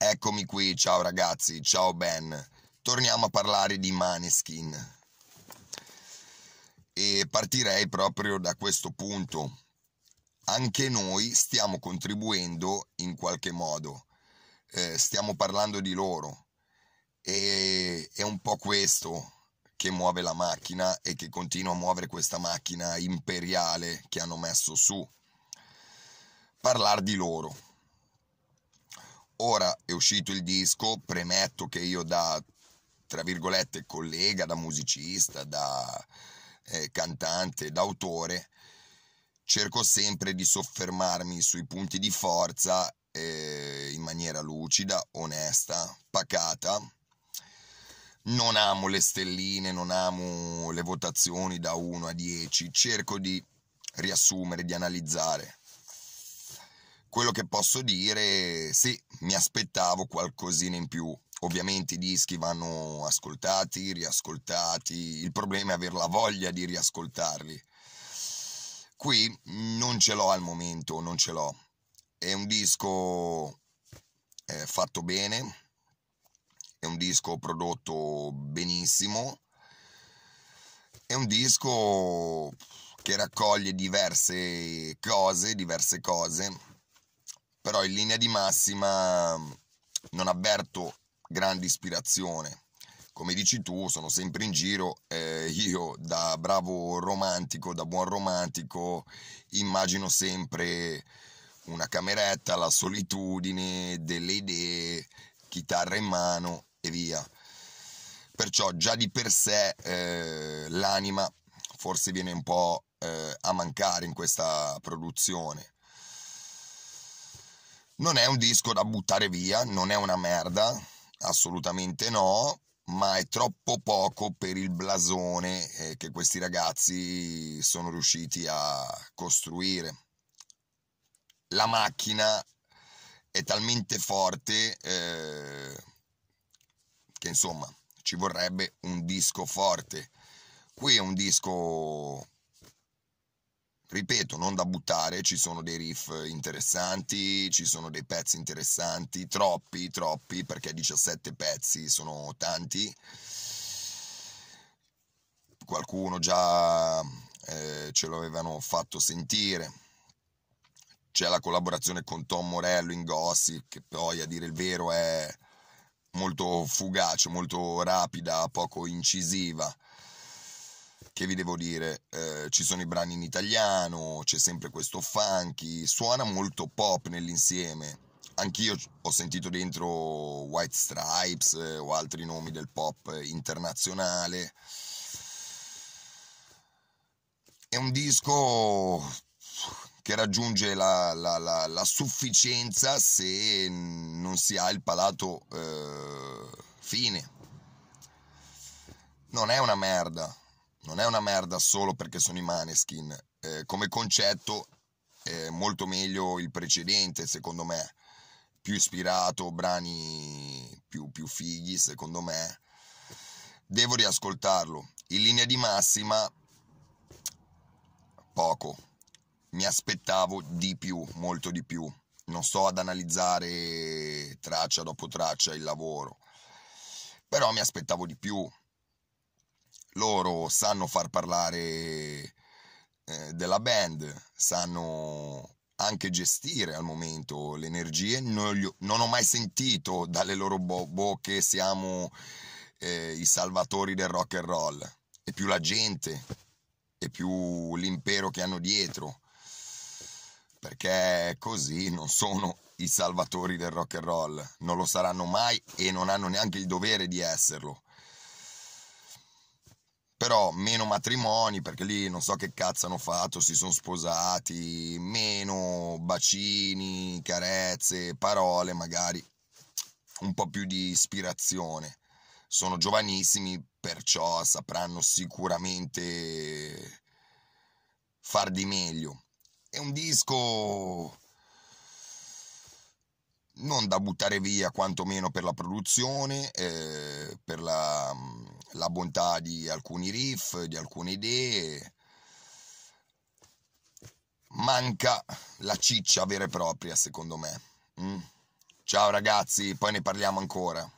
Eccomi qui, ciao ragazzi, ciao Ben. Torniamo a parlare di Maneskin. E partirei proprio da questo punto. Anche noi stiamo contribuendo in qualche modo. Eh, stiamo parlando di loro. E è un po' questo che muove la macchina e che continua a muovere questa macchina imperiale che hanno messo su. Parlare di loro Ora è uscito il disco, premetto che io da, tra virgolette, collega, da musicista, da eh, cantante, da autore, cerco sempre di soffermarmi sui punti di forza eh, in maniera lucida, onesta, pacata. Non amo le stelline, non amo le votazioni da 1 a 10, cerco di riassumere, di analizzare quello che posso dire, sì, mi aspettavo qualcosina in più. Ovviamente i dischi vanno ascoltati, riascoltati, il problema è avere la voglia di riascoltarli. Qui non ce l'ho al momento, non ce l'ho. È un disco eh, fatto bene, è un disco prodotto benissimo, è un disco che raccoglie diverse cose, diverse cose però in linea di massima mm, non avverto grande ispirazione. Come dici tu, sono sempre in giro, eh, io da bravo romantico, da buon romantico, immagino sempre una cameretta, la solitudine, delle idee, chitarra in mano e via. Perciò già di per sé eh, l'anima forse viene un po' eh, a mancare in questa produzione non è un disco da buttare via, non è una merda, assolutamente no, ma è troppo poco per il blasone eh, che questi ragazzi sono riusciti a costruire. La macchina è talmente forte eh, che insomma ci vorrebbe un disco forte. Qui è un disco ripeto, non da buttare, ci sono dei riff interessanti, ci sono dei pezzi interessanti, troppi, troppi, perché 17 pezzi sono tanti. Qualcuno già eh, ce l'avevano fatto sentire. C'è la collaborazione con Tom Morello in Gossip, che poi a dire il vero è molto fugace, molto rapida, poco incisiva che vi devo dire, eh, ci sono i brani in italiano, c'è sempre questo funky, suona molto pop nell'insieme. Anch'io ho sentito dentro White Stripes eh, o altri nomi del pop internazionale. È un disco che raggiunge la, la, la, la sufficienza se non si ha il palato eh, fine. Non è una merda non è una merda solo perché sono i maneskin. Eh, come concetto è molto meglio il precedente, secondo me. Più ispirato, brani più, più fighi, secondo me. Devo riascoltarlo. In linea di massima, poco. Mi aspettavo di più, molto di più. Non sto ad analizzare traccia dopo traccia il lavoro, però mi aspettavo di più loro sanno far parlare eh, della band, sanno anche gestire al momento le energie. Non, gli, non ho mai sentito dalle loro bo- bocche siamo eh, i salvatori del rock and roll. È più la gente, è più l'impero che hanno dietro. Perché così non sono i salvatori del rock and roll, non lo saranno mai e non hanno neanche il dovere di esserlo però meno matrimoni perché lì non so che cazzo hanno fatto, si sono sposati, meno bacini, carezze, parole magari, un po' più di ispirazione. Sono giovanissimi, perciò sapranno sicuramente far di meglio. È un disco non da buttare via quantomeno per la produzione, eh, per la, la, bontà di alcuni riff, di alcune idee. Manca la ciccia vera e propria, secondo me. Mm. Ciao ragazzi, poi ne parliamo ancora.